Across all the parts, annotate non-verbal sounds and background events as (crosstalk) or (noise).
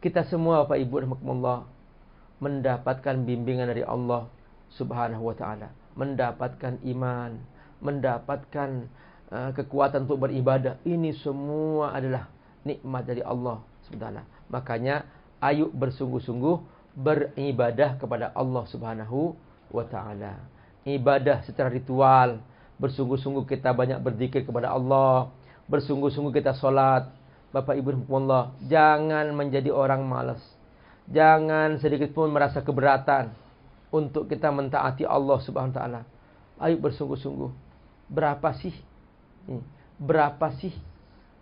Kita semua Bapak Ibu rahmatullah mendapatkan bimbingan dari Allah Subhanahu wa taala, mendapatkan iman, mendapatkan uh, kekuatan untuk beribadah. Ini semua adalah nikmat dari Allah Subhanahu Makanya ayo bersungguh-sungguh beribadah kepada Allah Subhanahu wa taala. Ibadah secara ritual, bersungguh-sungguh kita banyak berzikir kepada Allah, bersungguh-sungguh kita sholat, Bapak Ibu Allah, jangan menjadi orang malas. Jangan sedikit pun merasa keberatan untuk kita mentaati Allah Subhanahu wa taala. Ayo bersungguh-sungguh. Berapa sih? Berapa sih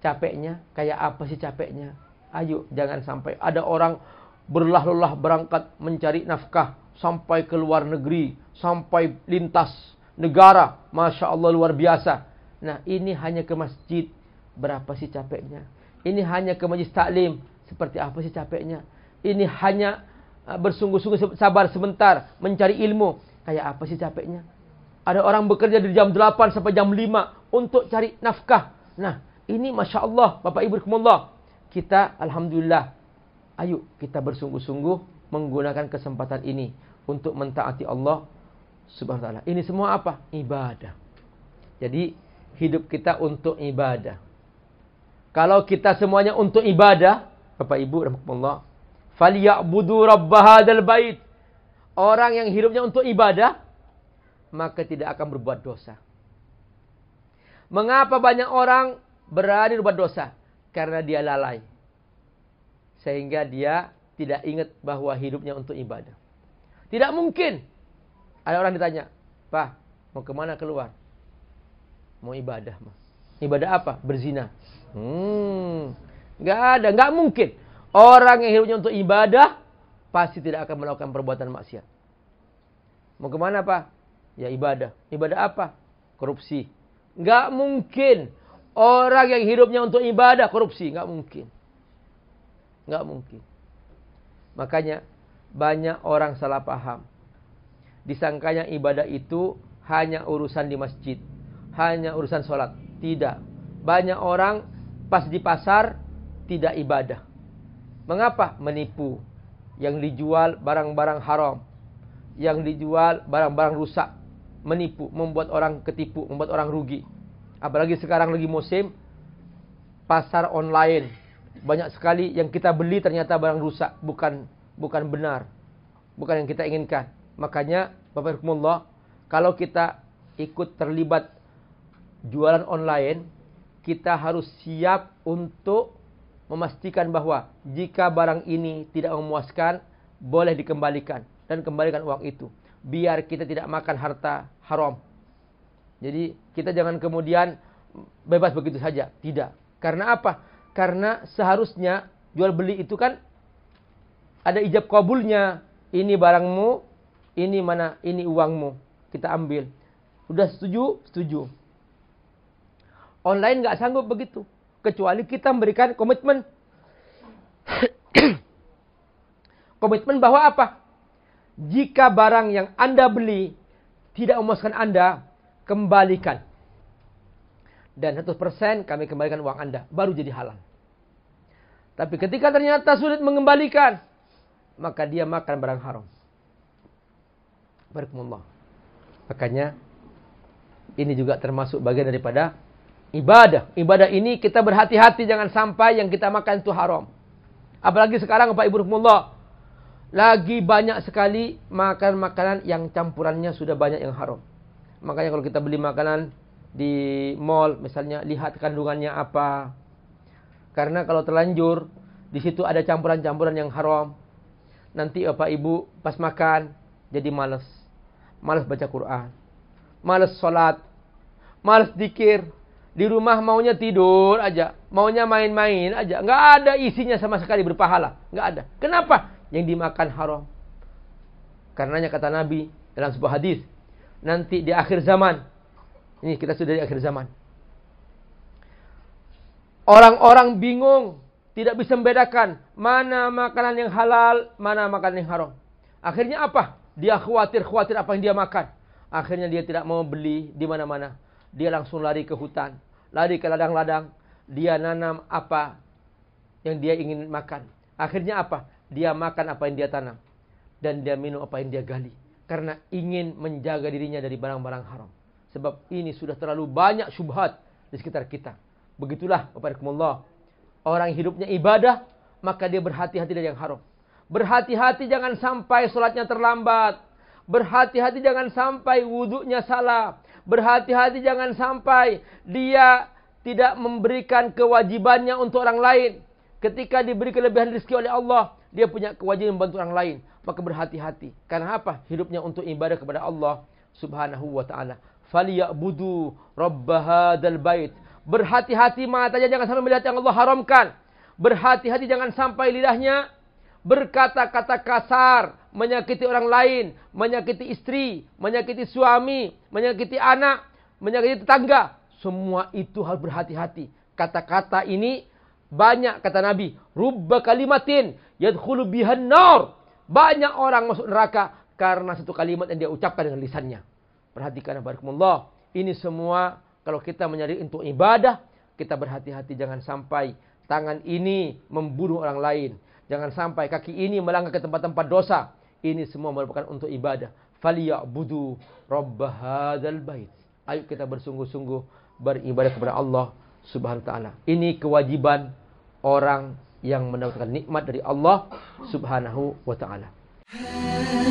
capeknya? Kayak apa sih capeknya? Ayo jangan sampai ada orang berlah-lelah berangkat mencari nafkah sampai ke luar negeri, sampai lintas negara. Masya Allah luar biasa. Nah ini hanya ke masjid. Berapa sih capeknya? Ini hanya ke majlis taklim. Seperti apa sih capeknya. Ini hanya ah, bersungguh-sungguh sabar sebentar. Mencari ilmu. Kayak apa sih capeknya. Ada orang bekerja dari jam 8 sampai jam 5. Untuk cari nafkah. Nah ini Masya Allah. Bapak Ibu Rekumullah. Kita Alhamdulillah. Ayo kita bersungguh-sungguh. Menggunakan kesempatan ini. Untuk mentaati Allah. Subhanallah. Ini semua apa? Ibadah. Jadi hidup kita untuk ibadah. Kalau kita semuanya untuk ibadah, Bapak Ibu rahmatullah, falyabudu rabb hadzal bait. Orang yang hidupnya untuk ibadah maka tidak akan berbuat dosa. Mengapa banyak orang berani berbuat dosa? Karena dia lalai. Sehingga dia tidak ingat bahwa hidupnya untuk ibadah. Tidak mungkin. Ada orang ditanya, Pak, mau kemana keluar? Mau ibadah, Mas. Ibadah apa? Berzina. Hmm. Nggak ada, nggak mungkin. Orang yang hidupnya untuk ibadah, pasti tidak akan melakukan perbuatan maksiat. Mau kemana, Pak? Ya ibadah. Ibadah apa? Korupsi. Nggak mungkin. Orang yang hidupnya untuk ibadah, korupsi. Nggak mungkin. Nggak mungkin. Makanya banyak orang salah paham. Disangkanya ibadah itu hanya urusan di masjid. Hanya urusan sholat. Tidak. Banyak orang pas di pasar tidak ibadah. Mengapa? Menipu. Yang dijual barang-barang haram. Yang dijual barang-barang rusak. Menipu. Membuat orang ketipu. Membuat orang rugi. Apalagi sekarang lagi musim. Pasar online. Banyak sekali yang kita beli ternyata barang rusak. Bukan bukan benar. Bukan yang kita inginkan. Makanya Bapak Hukumullah. Kalau kita ikut terlibat jualan online, kita harus siap untuk memastikan bahwa jika barang ini tidak memuaskan, boleh dikembalikan dan kembalikan uang itu. Biar kita tidak makan harta haram. Jadi kita jangan kemudian bebas begitu saja. Tidak. Karena apa? Karena seharusnya jual beli itu kan ada ijab kabulnya. Ini barangmu, ini mana, ini uangmu. Kita ambil. Sudah setuju? Setuju. Online nggak sanggup begitu. Kecuali kita memberikan komitmen. (clears throat) komitmen bahwa apa? Jika barang yang Anda beli tidak memuaskan Anda, kembalikan. Dan 100% kami kembalikan uang Anda. Baru jadi halal. Tapi ketika ternyata sulit mengembalikan, maka dia makan barang haram. Barakumullah. Makanya ini juga termasuk bagian daripada ibadah. Ibadah ini kita berhati-hati jangan sampai yang kita makan itu haram. Apalagi sekarang bapak Ibu Rahimullah. Lagi banyak sekali makan makanan yang campurannya sudah banyak yang haram. Makanya kalau kita beli makanan di mall misalnya lihat kandungannya apa. Karena kalau terlanjur di situ ada campuran-campuran yang haram. Nanti Bapak Ibu pas makan jadi males. Males baca Quran. Males sholat. Males dikir di rumah maunya tidur aja, maunya main-main aja. Nggak ada isinya sama sekali berpahala. Nggak ada. Kenapa? Yang dimakan haram. Karenanya kata Nabi dalam sebuah hadis, nanti di akhir zaman, ini kita sudah di akhir zaman. Orang-orang bingung, tidak bisa membedakan mana makanan yang halal, mana makanan yang haram. Akhirnya apa? Dia khawatir-khawatir apa yang dia makan. Akhirnya dia tidak mau beli di mana-mana dia langsung lari ke hutan, lari ke ladang-ladang, dia nanam apa yang dia ingin makan. Akhirnya apa? Dia makan apa yang dia tanam dan dia minum apa yang dia gali karena ingin menjaga dirinya dari barang-barang haram. Sebab ini sudah terlalu banyak syubhat di sekitar kita. Begitulah Bapak Allah. Orang hidupnya ibadah, maka dia berhati-hati dari yang haram. Berhati-hati jangan sampai sholatnya terlambat. Berhati-hati jangan sampai wuduknya salah. Berhati-hati jangan sampai dia tidak memberikan kewajibannya untuk orang lain. Ketika diberi kelebihan rezeki oleh Allah, dia punya kewajiban membantu orang lain. Maka berhati-hati. Karena apa? Hidupnya untuk ibadah kepada Allah subhanahu wa ta'ala. Faliya'budu rabbahadal bait. Berhati-hati matanya jangan sampai melihat yang Allah haramkan. Berhati-hati jangan sampai lidahnya berkata-kata kasar, menyakiti orang lain, menyakiti istri, menyakiti suami, menyakiti anak, menyakiti tetangga. Semua itu harus berhati-hati. Kata-kata ini banyak kata Nabi. Rubba kalimatin yadkhulu bihan nar. Banyak orang masuk neraka karena satu kalimat yang dia ucapkan dengan lisannya. Perhatikan barakumullah. Ini semua kalau kita menyari untuk ibadah, kita berhati-hati jangan sampai tangan ini membunuh orang lain. Jangan sampai kaki ini melangkah ke tempat-tempat dosa. Ini semua merupakan untuk ibadah. Faliya'budu rabbahadal bait. Ayo kita bersungguh-sungguh beribadah kepada Allah subhanahu ta'ala. Ini kewajiban orang yang mendapatkan nikmat dari Allah subhanahu Wataala. ta'ala.